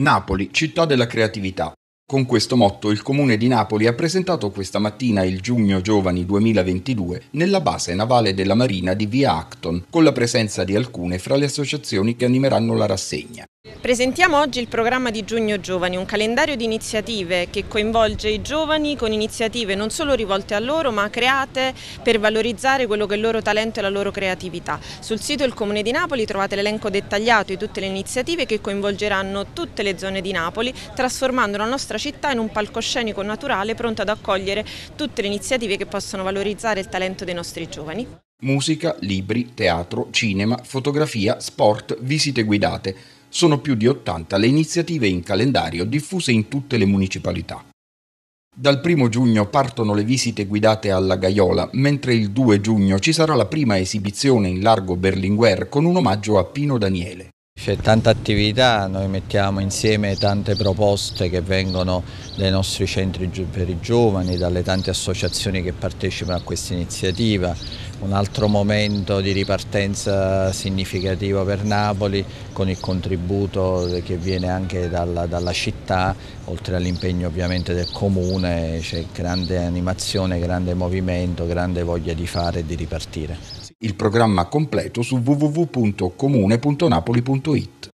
Napoli, città della creatività. Con questo motto il Comune di Napoli ha presentato questa mattina il Giugno Giovani 2022 nella base navale della Marina di Via Acton, con la presenza di alcune fra le associazioni che animeranno la rassegna. Presentiamo oggi il programma di Giugno Giovani, un calendario di iniziative che coinvolge i giovani con iniziative non solo rivolte a loro ma create per valorizzare quello che è il loro talento e la loro creatività. Sul sito del Comune di Napoli trovate l'elenco dettagliato di tutte le iniziative che coinvolgeranno tutte le zone di Napoli trasformando la nostra città in un palcoscenico naturale pronto ad accogliere tutte le iniziative che possono valorizzare il talento dei nostri giovani musica, libri, teatro, cinema, fotografia, sport, visite guidate sono più di 80 le iniziative in calendario diffuse in tutte le municipalità. Dal 1 giugno partono le visite guidate alla Gaiola, mentre il 2 giugno ci sarà la prima esibizione in largo Berlinguer con un omaggio a Pino Daniele. C'è tanta attività, noi mettiamo insieme tante proposte che vengono dai nostri centri per i giovani, dalle tante associazioni che partecipano a questa iniziativa, un altro momento di ripartenza significativo per Napoli con il contributo che viene anche dalla, dalla città, oltre all'impegno ovviamente del comune, c'è grande animazione, grande movimento, grande voglia di fare e di ripartire. Il programma completo su www.comune.napoli.it